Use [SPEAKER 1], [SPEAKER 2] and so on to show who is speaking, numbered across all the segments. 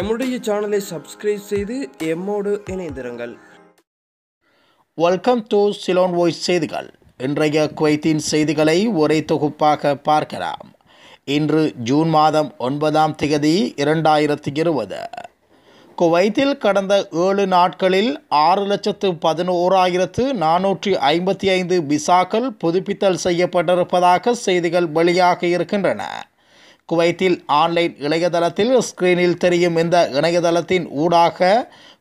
[SPEAKER 1] எம்முடைய சேனலை சப்ஸ்கிரைப் செய்து எம்மோடு இணைந்திருங்கள் வெல்கம் டு சிலோன் வாய்ஸ் செய்திகள் இன்றைய குவைத்தின் செய்திகளை ஒரே தொகுப்பாக பார்க்கலாம் இன்று ஜூன் மாதம் ஒன்பதாம் திகதி இரண்டாயிரத்தி இருபது குவைத்தில் கடந்த ஏழு நாட்களில் ஆறு லட்சத்து பதினோராயிரத்து நானூற்றி ஐம்பத்தி ஐந்து விசாக்கள் புதுப்பித்தல் செய்யப்பட்டிருப்பதாக செய்திகள் வெளியாக இருக்கின்றன குவைத்தில் ஆன்லைன் இணையதளத்தில் ஸ்கிரீனில் தெரியும் இந்த இணையதளத்தின் ஊடாக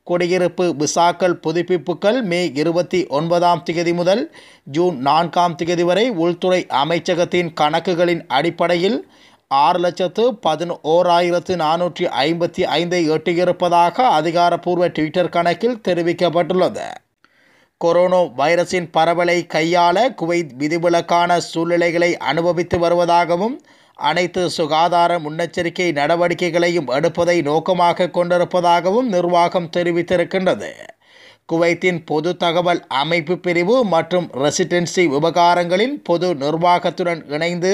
[SPEAKER 1] குடியிருப்பு விசாக்கள் புதுப்பிப்புகள் மே இருபத்தி ஒன்பதாம் தேதி முதல் ஜூன் நான்காம் தேதி வரை உள்துறை அமைச்சகத்தின் கணக்குகளின் அடிப்படையில் ஆறு லட்சத்து பதினோராயிரத்து நானூற்றி ஐம்பத்தி ஐந்தை எட்டியிருப்பதாக அதிகாரப்பூர்வ ட்விட்டர் கணக்கில் தெரிவிக்கப்பட்டுள்ளது கொரோனா வைரஸின் பரவலை கையாள குவைத் விதிவிலக்கான சூழ்நிலைகளை அனுபவித்து வருவதாகவும் அனைத்து சுகாதார முன்னெச்சரிக்கை நடவடிக்கைகளையும் எடுப்பதை நோக்கமாக கொண்டிருப்பதாகவும் நிர்வாகம் தெரிவித்திருக்கின்றது குவைத்தின் பொது தகவல் அமைப்பு பிரிவு மற்றும் ரெசிடென்சி விவகாரங்களின் பொது நிர்வாகத்துடன் இணைந்து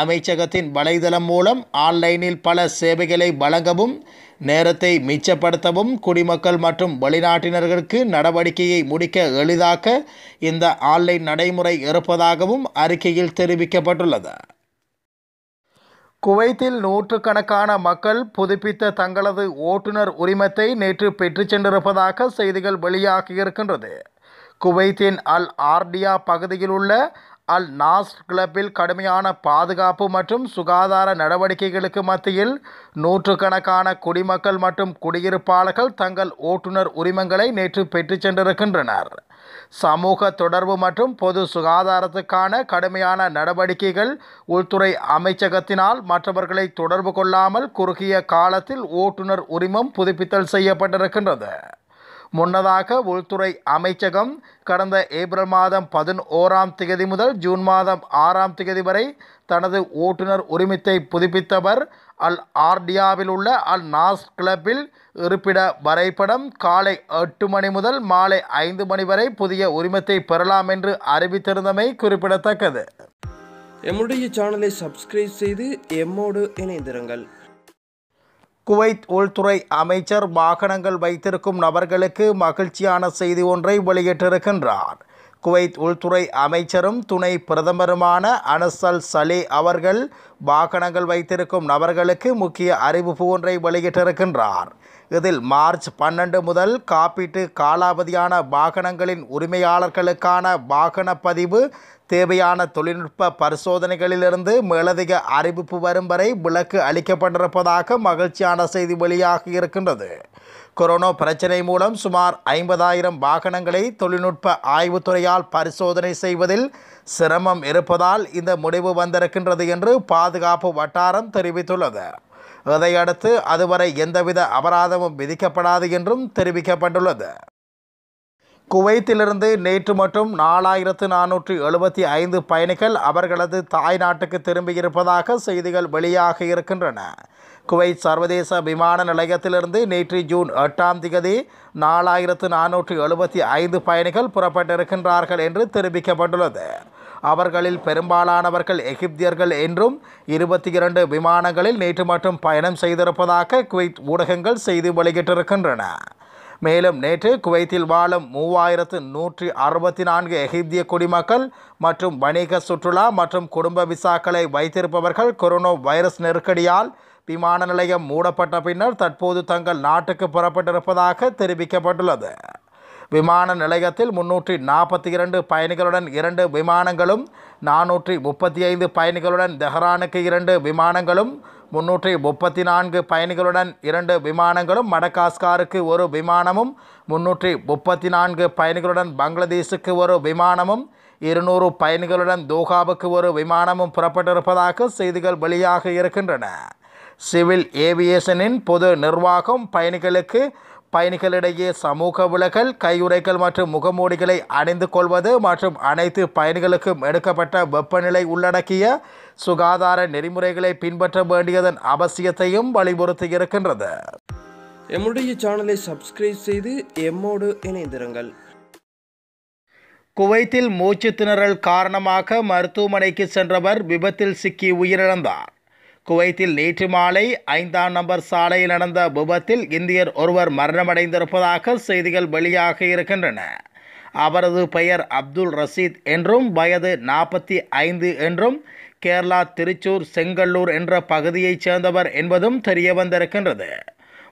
[SPEAKER 1] அமைச்சகத்தின் வலைதளம் மூலம் ஆன்லைனில் பல சேவைகளை வழங்கவும் நேரத்தை மிச்சப்படுத்தவும் குடிமக்கள் மற்றும் வெளிநாட்டினர்களுக்கு நடவடிக்கையை முடிக்க எளிதாக்க இந்த ஆன்லைன் நடைமுறை இருப்பதாகவும் அறிக்கையில் தெரிவிக்கப்பட்டுள்ளது குவைத்தில் நூற்றுக்கணக்கான மக்கள் புதுப்பித்த தங்களது ஓட்டுநர் உரிமத்தை நேற்று பெற்றுச் சென்றிருப்பதாக செய்திகள் வெளியாகியிருக்கின்றது குவைத்தின் அல் ஆர்டியா பகுதியில் உள்ள அல் நாஸ் கிளப்பில் கடுமையான பாதுகாப்பு மற்றும் சுகாதார நடவடிக்கைகளுக்கு மத்தியில் நூற்றுக்கணக்கான குடிமக்கள் மற்றும் குடியிருப்பாளர்கள் தங்கள் ஓட்டுநர் உரிமங்களை நேற்று பெற்றுச் சென்றிருக்கின்றனர் சமூக தொடர்பு மற்றும் பொது சுகாதாரத்துக்கான கடுமையான நடவடிக்கைகள் உள்துறை அமைச்சகத்தினால் மற்றவர்களை தொடர்பு கொள்ளாமல் குறுகிய காலத்தில் ஓட்டுநர் உரிமம் புதுப்பித்தல் செய்யப்பட்டிருக்கின்றது முன்னதாக உள்துறை அமைச்சகம் கடந்த ஏப்ரல் மாதம் பதினோராம் திகதி முதல் ஜூன் மாதம் ஆறாம் திகதி வரை தனது ஓட்டுநர் உரிமத்தை புதுப்பித்தவர் அல் ஆர்டியாவில் உள்ள அல் நாஸ் கிளப்பில் இருப்பிட வரைபடம் காலை எட்டு மணி முதல் மாலை ஐந்து மணி வரை புதிய உரிமத்தை பெறலாம் என்று அறிவித்திருந்தமை குறிப்பிடத்தக்கது எம்முடைய சேனலை சப்ஸ்கிரைப் செய்து எம்மோடு இணைந்திருங்கள் குவைத் உள்துறை அமைச்சர் வாகனங்கள் வைத்திருக்கும் நபர்களுக்கு மகிழ்ச்சியான செய்தி ஒன்றை வெளியிட்டிருக்கின்றார் குவைத் உள்துறை அமைச்சரும் துணை பிரதமருமான அனசல் சலே அவர்கள் வாகனங்கள் வைத்திருக்கும் நபர்களுக்கு முக்கிய அறிவிப்பு ஒன்றை வெளியிட்டிருக்கின்றார் இதில் மார்ச் பன்னெண்டு முதல் காப்பீட்டு காலாவதியான வாகனங்களின் உரிமையாளர்களுக்கான வாகன பதிவு தேவையான தொழில்நுட்ப பரிசோதனைகளிலிருந்து மேலதிக அறிவிப்பு வரும் வரை விளக்கு அளிக்கப்பட்டிருப்பதாக மகிழ்ச்சியான செய்தி வெளியாகியிருக்கின்றது இருக்கின்றது கொரோனா பிரச்சனை மூலம் சுமார் ஐம்பதாயிரம் வாகனங்களை தொழில்நுட்ப ஆய்வுத்துறையால் பரிசோதனை செய்வதில் சிரமம் இருப்பதால் இந்த முடிவு வந்திருக்கின்றது என்று பாதுகாப்பு வட்டாரம் தெரிவித்துள்ளது இதையடுத்து அதுவரை எந்தவித அபராதமும் விதிக்கப்படாது என்றும் தெரிவிக்கப்பட்டுள்ளது குவைத்திலிருந்து நேற்று மட்டும் நாலாயிரத்து நானூற்றி எழுபத்தி ஐந்து பயணிகள் அவர்களது தாய் நாட்டுக்கு திரும்பியிருப்பதாக செய்திகள் வெளியாக இருக்கின்றன குவைத் சர்வதேச விமான நிலையத்திலிருந்து நேற்று ஜூன் எட்டாம் தேதி நாலாயிரத்து நானூற்றி எழுபத்தி ஐந்து பயணிகள் புறப்பட்டிருக்கின்றார்கள் என்று தெரிவிக்கப்பட்டுள்ளது அவர்களில் பெரும்பாலானவர்கள் எகிப்தியர்கள் என்றும் இருபத்தி இரண்டு விமானங்களில் நேற்று மட்டும் பயணம் செய்திருப்பதாக குவைத் ஊடகங்கள் செய்தி வெளியிட்டிருக்கின்றன மேலும் நேற்று குவைத்தில் வாழும் மூவாயிரத்து நூற்றி அறுபத்தி நான்கு எகிப்திய குடிமக்கள் மற்றும் வணிக சுற்றுலா மற்றும் குடும்ப விசாக்களை வைத்திருப்பவர்கள் கொரோனா வைரஸ் நெருக்கடியால் விமான நிலையம் மூடப்பட்ட பின்னர் தற்போது தங்கள் நாட்டுக்கு புறப்பட்டிருப்பதாக தெரிவிக்கப்பட்டுள்ளது விமான நிலையத்தில் முன்னூற்றி நாற்பத்தி இரண்டு பயணிகளுடன் இரண்டு விமானங்களும் நானூற்றி முப்பத்தி ஐந்து பயணிகளுடன் தெஹ்ரானுக்கு இரண்டு விமானங்களும் முன்னூற்றி முப்பத்தி நான்கு பயணிகளுடன் இரண்டு விமானங்களும் மடகாஸ்காருக்கு ஒரு விமானமும் முன்னூற்றி முப்பத்தி நான்கு பயணிகளுடன் பங்களாதேஷுக்கு ஒரு விமானமும் இருநூறு பயணிகளுடன் தோஹாவுக்கு ஒரு விமானமும் புறப்பட்டிருப்பதாக செய்திகள் வெளியாக இருக்கின்றன சிவில் ஏவியேஷனின் பொது நிர்வாகம் பயணிகளுக்கு பயணிகளிடையே சமூக விலகல் கையுறைகள் மற்றும் முகமூடிகளை அணிந்து கொள்வது மற்றும் அனைத்து பயணிகளுக்கும் எடுக்கப்பட்ட வெப்பநிலை உள்ளடக்கிய சுகாதார நெறிமுறைகளை பின்பற்ற வேண்டியதன் அவசியத்தையும் வலியுறுத்தியிருக்கின்றது எம்முடைய சேனலை சப்ஸ்கிரைப் செய்து எம்மோடு இணைந்திருங்கள் குவைத்தில் மூச்சு திணறல் காரணமாக மருத்துவமனைக்கு சென்றவர் விபத்தில் சிக்கி உயிரிழந்தார் குவைத்தில் நேற்று மாலை ஐந்தாம் நம்பர் சாலையில் நடந்த விபத்தில் இந்தியர் ஒருவர் மரணமடைந்திருப்பதாக செய்திகள் வெளியாக இருக்கின்றன அவரது பெயர் அப்துல் ரசீத் என்றும் வயது நாற்பத்தி ஐந்து என்றும் கேரளா திருச்சூர் செங்கல்லூர் என்ற பகுதியைச் சேர்ந்தவர் என்பதும் தெரிய வந்திருக்கின்றது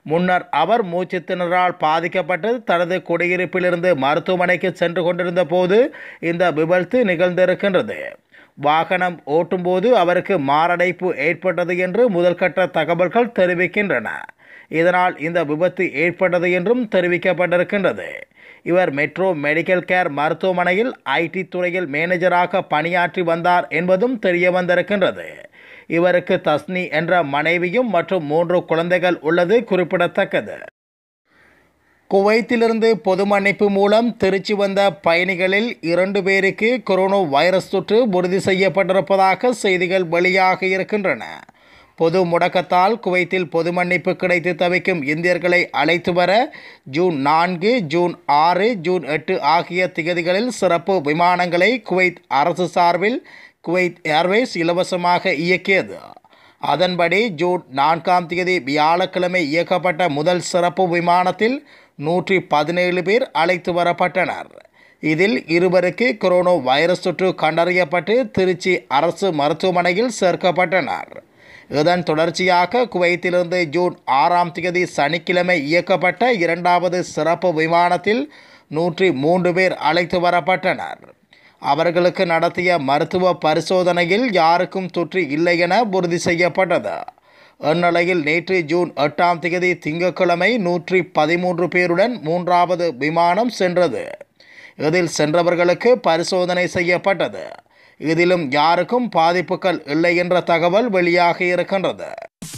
[SPEAKER 1] முன்னர் அவர் மூச்சு திணறால் பாதிக்கப்பட்டு தனது குடியிருப்பிலிருந்து மருத்துவமனைக்கு சென்று கொண்டிருந்த போது இந்த விபத்து நிகழ்ந்திருக்கின்றது வாகனம் ஓட்டும்போது அவருக்கு மாரடைப்பு ஏற்பட்டது என்று முதல்கட்ட தகவல்கள் தெரிவிக்கின்றன இதனால் இந்த விபத்து ஏற்பட்டது என்றும் தெரிவிக்கப்பட்டிருக்கின்றது இவர் மெட்ரோ மெடிக்கல் கேர் மருத்துவமனையில் ஐடி துறையில் மேனேஜராக பணியாற்றி வந்தார் என்பதும் தெரிய வந்திருக்கின்றது இவருக்கு தஸ்னி என்ற மனைவியும் மற்றும் மூன்று குழந்தைகள் உள்ளது குறிப்பிடத்தக்கது குவைத்திலிருந்து பொது மன்னிப்பு மூலம் திருச்சி வந்த பயணிகளில் இரண்டு பேருக்கு கொரோனா வைரஸ் தொற்று உறுதி செய்யப்பட்டிருப்பதாக செய்திகள் வெளியாக இருக்கின்றன பொது முடக்கத்தால் குவைத்தில் பொது மன்னிப்பு கிடைத்து தவிக்கும் இந்தியர்களை அழைத்து வர ஜூன் நான்கு ஜூன் ஆறு ஜூன் எட்டு ஆகிய திகதிகளில் சிறப்பு விமானங்களை குவைத் அரசு சார்பில் குவைத் ஏர்வேஸ் இலவசமாக இயக்கியது அதன்படி ஜூன் நான்காம் தேதி வியாழக்கிழமை இயக்கப்பட்ட முதல் சிறப்பு விமானத்தில் நூற்றி பதினேழு பேர் அழைத்து வரப்பட்டனர் இதில் இருவருக்கு கொரோனா வைரஸ் தொற்று கண்டறியப்பட்டு திருச்சி அரசு மருத்துவமனையில் சேர்க்கப்பட்டனர் இதன் தொடர்ச்சியாக குவைத்திலிருந்து ஜூன் ஆறாம் தேதி சனிக்கிழமை இயக்கப்பட்ட இரண்டாவது சிறப்பு விமானத்தில் நூற்றி மூன்று பேர் அழைத்து வரப்பட்டனர் அவர்களுக்கு நடத்திய மருத்துவ பரிசோதனையில் யாருக்கும் தொற்று இல்லை என உறுதி செய்யப்பட்டது அந்நிலையில் நேற்று ஜூன் எட்டாம் தேதி திங்கட்கிழமை நூற்றி பதிமூன்று பேருடன் மூன்றாவது விமானம் சென்றது இதில் சென்றவர்களுக்கு பரிசோதனை செய்யப்பட்டது இதிலும் யாருக்கும் பாதிப்புகள் இல்லை என்ற தகவல் வெளியாக இருக்கின்றது